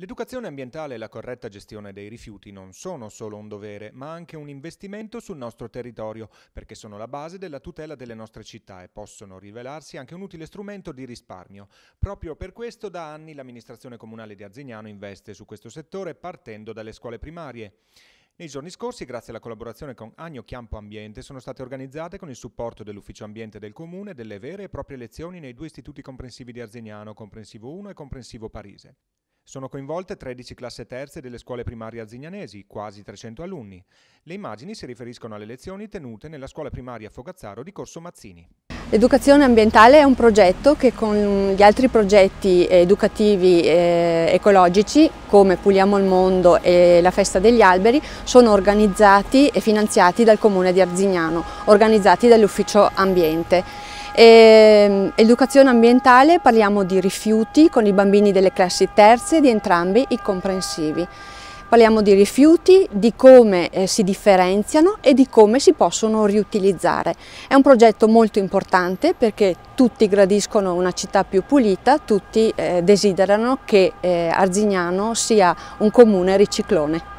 L'educazione ambientale e la corretta gestione dei rifiuti non sono solo un dovere, ma anche un investimento sul nostro territorio, perché sono la base della tutela delle nostre città e possono rivelarsi anche un utile strumento di risparmio. Proprio per questo da anni l'amministrazione comunale di Arzignano investe su questo settore partendo dalle scuole primarie. Nei giorni scorsi, grazie alla collaborazione con Agno Chiampo Ambiente, sono state organizzate con il supporto dell'Ufficio Ambiente del Comune delle vere e proprie lezioni nei due istituti comprensivi di Arzignano, Comprensivo 1 e Comprensivo Parise. Sono coinvolte 13 classe terze delle scuole primarie azignanesi, quasi 300 alunni. Le immagini si riferiscono alle lezioni tenute nella scuola primaria Fogazzaro di Corso Mazzini. L'educazione ambientale è un progetto che con gli altri progetti eh, educativi eh, ecologici come Puliamo il Mondo e la Festa degli Alberi sono organizzati e finanziati dal Comune di Arzignano, organizzati dall'Ufficio Ambiente. E, ehm, educazione ambientale parliamo di rifiuti con i bambini delle classi terze di entrambi i comprensivi. Parliamo di rifiuti, di come eh, si differenziano e di come si possono riutilizzare. È un progetto molto importante perché tutti gradiscono una città più pulita, tutti eh, desiderano che eh, Arzignano sia un comune riciclone.